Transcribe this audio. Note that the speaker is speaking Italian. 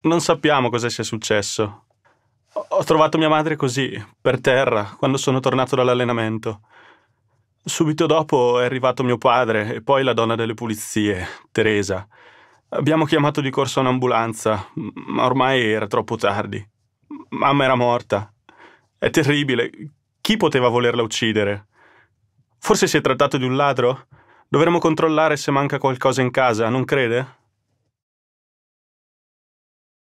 Non sappiamo cosa sia successo. Ho trovato mia madre così, per terra, quando sono tornato dall'allenamento. Subito dopo è arrivato mio padre e poi la donna delle pulizie, Teresa. Abbiamo chiamato di corsa un'ambulanza, ma ormai era troppo tardi. Mamma era morta. È terribile. Chi poteva volerla uccidere? Forse si è trattato di un ladro? Dovremmo controllare se manca qualcosa in casa, non crede?